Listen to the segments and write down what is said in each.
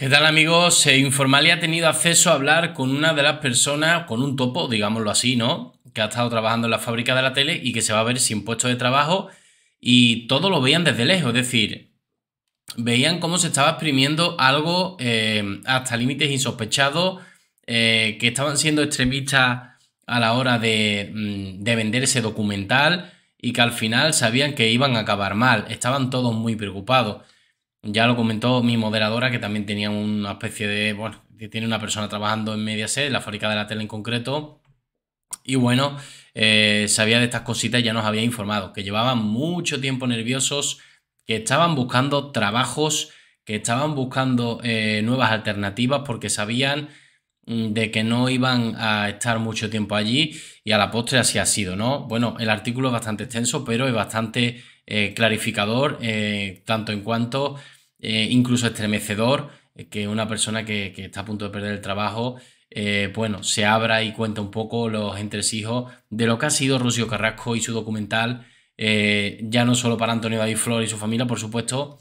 ¿Qué tal amigos? Eh, y ha tenido acceso a hablar con una de las personas, con un topo, digámoslo así, ¿no? Que ha estado trabajando en la fábrica de la tele y que se va a ver sin puesto de trabajo y todos lo veían desde lejos, es decir, veían cómo se estaba exprimiendo algo eh, hasta límites insospechados, eh, que estaban siendo extremistas a la hora de, mm, de vender ese documental y que al final sabían que iban a acabar mal, estaban todos muy preocupados. Ya lo comentó mi moderadora, que también tenía una especie de. Bueno, tiene una persona trabajando en Mediaset, en la fábrica de la tele en concreto. Y bueno, eh, sabía de estas cositas y ya nos había informado, que llevaban mucho tiempo nerviosos, que estaban buscando trabajos, que estaban buscando eh, nuevas alternativas porque sabían Mm, de que no iban a estar mucho tiempo allí y a la postre así ha sido, ¿no? Bueno, el artículo es bastante extenso, pero es bastante eh, clarificador, eh, tanto en cuanto eh, incluso estremecedor, que una persona que, que, está a punto de perder el trabajo, bueno, se abra y cuenta un poco los entresijos de lo que ha sido Rocío Carrasco y su documental, ya no solo para Antonio David Flor y su familia, por supuesto,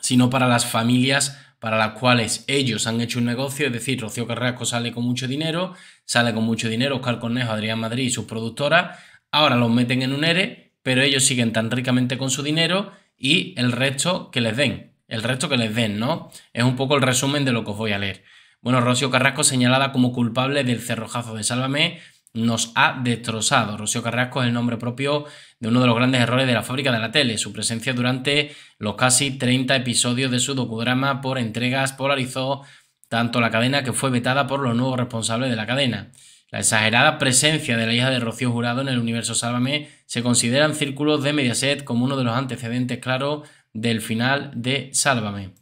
sino para las familias para las cuales ellos han hecho un negocio, es decir, Rocío Carrasco sale con mucho dinero, sale con mucho dinero Oscar Cornejo, Adrián Madrid y sus productoras, ahora los meten en un ERE, pero ellos siguen tan ricamente con su dinero y el resto que les den, el resto que les den, ¿no? Es un poco el resumen de lo que os voy a leer. Bueno, Rocío Carrasco señalada como culpable del cerrojazo de Sálvame nos ha destrozado. Rocío Carrasco es el nombre propio de uno de los grandes errores de la fábrica de la tele, su presencia durante los casi 30 episodios de su docudrama por entregas polarizó tanto la cadena que fue vetada por los nuevos responsables de la cadena. La exagerada presencia de la hija de Rocío Jurado en el universo Sálvame se consideran círculos de Mediaset como uno de los antecedentes claros del final de Sálvame.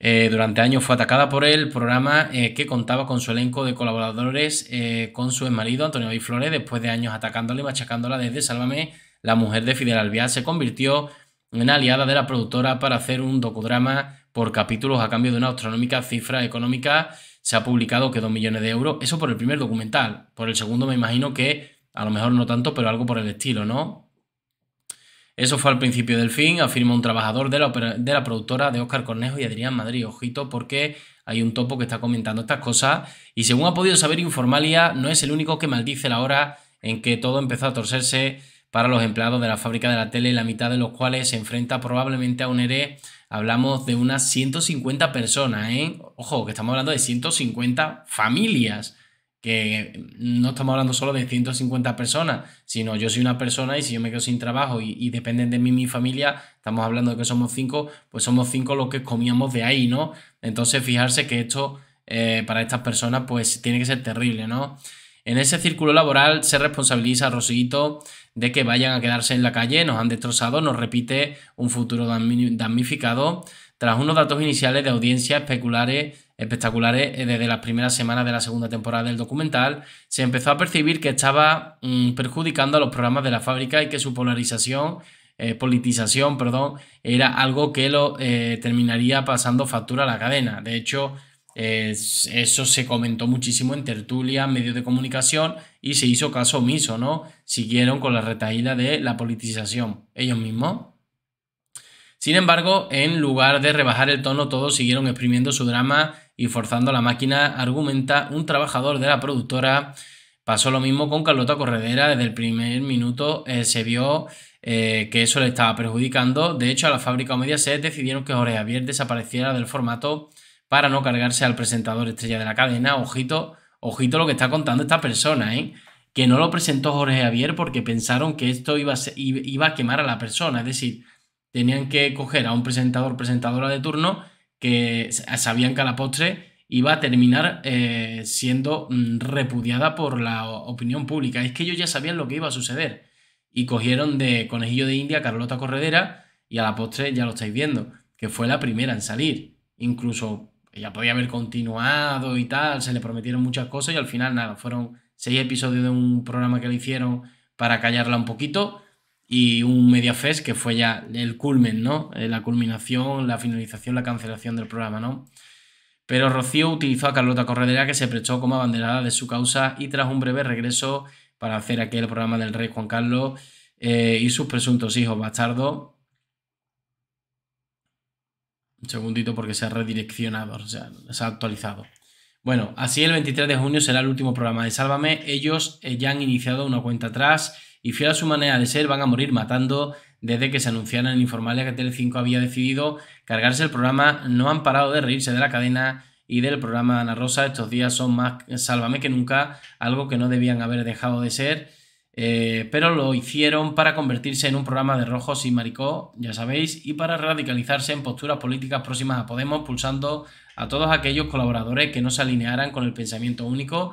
Eh, durante años fue atacada por el programa eh, que contaba con su elenco de colaboradores eh, con su marido Antonio Biflore Flores. Después de años atacándola y machacándola desde Sálvame, la mujer de Fidel Alviar se convirtió en aliada de la productora para hacer un docudrama por capítulos a cambio de una astronómica cifra económica. Se ha publicado que 2 millones de euros. Eso por el primer documental. Por el segundo me imagino que a lo mejor no tanto, pero algo por el estilo, ¿no? Eso fue al principio del fin, afirma un trabajador de la, productora de Óscar Cornejo y Adrián Madrid. Ojito, porque hay un topo que está comentando estas cosas. Y según ha podido saber Informalia, no es el único que maldice la hora en que todo empezó a torcerse para los empleados de la fábrica de la tele, la mitad de los cuales se enfrenta probablemente a un ERE. E. Hablamos de unas 150 personas, ¿eh? Ojo, que estamos hablando de 150 familias que no estamos hablando solo de 150 personas, sino yo soy una persona y si yo me quedo sin trabajo y, dependen de mí mi familia, estamos hablando de que somos cinco, pues somos cinco los que comíamos de ahí, ¿no? Entonces fijarse que esto eh, para estas personas pues tiene que ser terrible, ¿no? En ese círculo laboral se responsabiliza a Rosito de que vayan a quedarse en la calle, nos han destrozado, nos repite un futuro damnificado. Tras unos datos iniciales de audiencias espectaculares eh, desde las primeras semanas de la segunda temporada del documental, se empezó a percibir que estaba mm, perjudicando a los programas de la fábrica y que su polarización, eh, politización, perdón, era algo que lo eh, terminaría pasando factura a la cadena. De hecho, eso se comentó muchísimo en tertulia, medios de comunicación y se hizo caso omiso, ¿no? Siguieron con la retaída de la politización ellos mismos. Sin embargo, en lugar de rebajar el tono, todos siguieron exprimiendo su drama y forzando la máquina, argumenta un trabajador de la productora. Pasó lo mismo con Carlota Corredera, desde el primer minuto eh, se vio eh, que eso le estaba perjudicando. De hecho, a la fábrica media se decidieron que Jorge Javier desapareciera del formato para no cargarse al presentador estrella de la cadena. Ojito, ojito lo que está contando esta persona, ¿eh? que no lo presentó Jorge Javier porque pensaron que esto iba iba a quemar a la persona. Es decir, tenían que coger a un presentador, presentadora de turno, que sabían que a la postre iba a terminar eh, siendo mm, repudiada por la opinión pública. Es que ellos ya sabían lo que iba a suceder. Y cogieron de conejillo de India a Carlota Corredera y a la postre ya lo estáis viendo, que fue la primera en salir. Incluso ella podía haber continuado y tal, se le prometieron muchas cosas y al final nada, fueron seis episodios de un programa que le hicieron para callarla un poquito y un fest que fue ya el culmen, ¿no? Eh, la culminación, la finalización, la cancelación del programa, ¿no? Pero Rocío utilizó a Carlota Corredera que se prestó como abanderada de su causa y tras un breve regreso para hacer aquel programa del rey Juan Carlos eh, y sus presuntos hijos bastardos. Un segundito porque se ha redireccionado, o sea, se ha actualizado. Bueno, así el 23 de junio será el último programa de Sálvame. Ellos eh, ya han iniciado una cuenta atrás y fiel a su manera de ser van a morir matando desde que se anunciaron en informales que Telecinco había decidido cargarse el programa, no han parado de reírse de la cadena y del programa Ana Rosa. Estos días son más sálvame que nunca, algo que no debían haber dejado de ser, eh, pero lo hicieron para convertirse en un programa de rojos y maricó, ya sabéis, y para radicalizarse en posturas políticas próximas a Podemos, pulsando a todos aquellos colaboradores que no se alinearan con el pensamiento único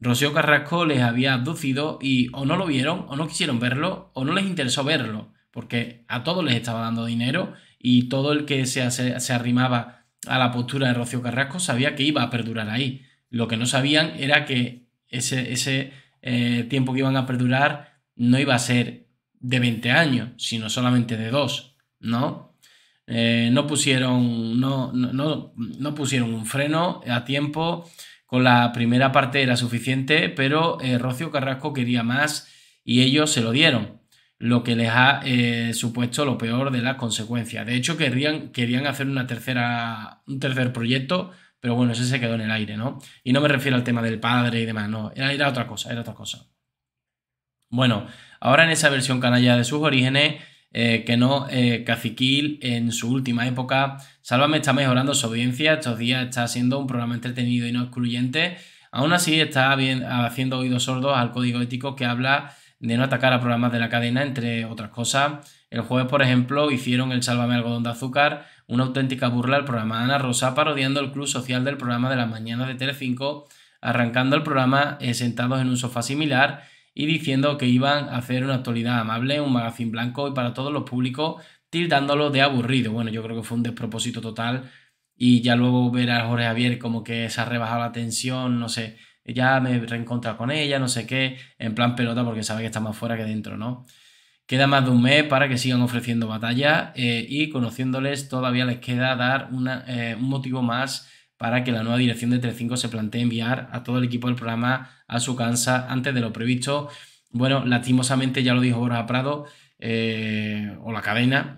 Rocío Carrasco les había abducido y o no lo vieron, o no quisieron verlo, o no les interesó verlo, porque a todos les estaba dando dinero y todo el que se, se, arrimaba a la postura de Rocío Carrasco sabía que iba a perdurar ahí. Lo que no sabían era que ese, ese eh, tiempo que iban a perdurar no iba a ser de 20 años, sino solamente de 2, ¿no? Eh, no, pusieron, no, no, no, pusieron un freno a tiempo, con la primera parte era suficiente, pero Rocío eh, Rocio Carrasco quería más y ellos se lo dieron, lo que les ha eh, supuesto lo peor de las consecuencias. De hecho, querían hacer una tercera, un tercer proyecto, pero bueno, ese se quedó en el aire, ¿no? Y no me refiero al tema del padre y demás, no, era, era otra cosa, era otra cosa. Bueno, ahora en esa versión canalla de sus orígenes eh, que no, eh, Caciquil en su última época. Sálvame está mejorando su audiencia, estos días está siendo un programa entretenido y no excluyente. Aún así está bien, haciendo oídos sordos al código ético que habla de no atacar a programas de la cadena, entre otras cosas. El jueves, por ejemplo, hicieron el Sálvame Algodón de Azúcar, una auténtica burla al programa Ana Rosa, parodiando el club social del programa de las mañanas de Telecinco, arrancando el programa eh, sentados en un sofá similar y diciendo que iban a hacer una actualidad amable, un magazine blanco y para todos los públicos, tildándolo de aburrido. Bueno, yo creo que fue un despropósito total y ya luego ver a Jorge Javier como que se ha rebajado la tensión, no sé, ya me reencontra con ella, no sé qué, en plan pelota porque sabe que está más fuera que dentro, ¿no? Queda más de un mes para que sigan ofreciendo batalla eh, y conociéndoles todavía les queda dar eh, un motivo más para que la nueva dirección de 35 se plantee enviar a todo el equipo del programa a su casa antes de lo previsto. Bueno, lastimosamente ya lo dijo Borja Prado eh, o la cadena,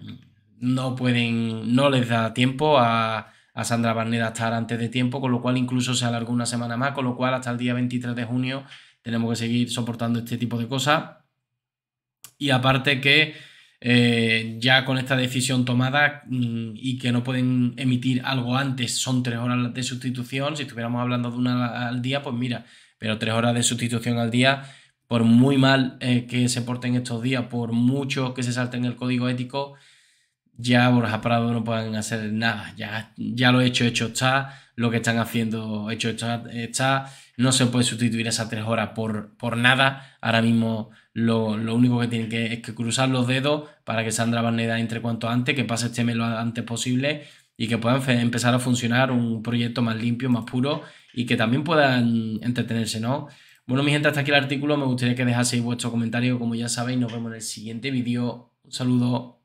no pueden, no les da tiempo a, a Sandra Barneda estar antes de tiempo, con lo cual incluso se alargó una semana más, con lo cual hasta el día 23 de junio tenemos que seguir soportando este tipo de cosas. Y aparte que eh, ya con esta decisión tomada mm, y que no pueden emitir algo antes, son tres horas de sustitución, si estuviéramos hablando de una al día, pues mira, pero tres horas de sustitución al día, por muy mal eh, que se porten estos días, por mucho que se salten el código ético, ya Borja Prado no pueden hacer nada, ya, ya lo hecho, hecho está, lo que están haciendo hecho está, está. no se puede sustituir esas tres horas por, por nada, ahora mismo lo, único que tienen que, es que cruzar los dedos para que Sandra Barneda entre cuanto antes, que pase este mes lo antes posible y que puedan empezar a funcionar un proyecto más limpio, más puro y que también puedan entretenerse, ¿no? Bueno, mi gente, hasta aquí el artículo. Me gustaría que dejaseis vuestro comentario. Como ya sabéis, nos vemos en el siguiente vídeo. Un saludo.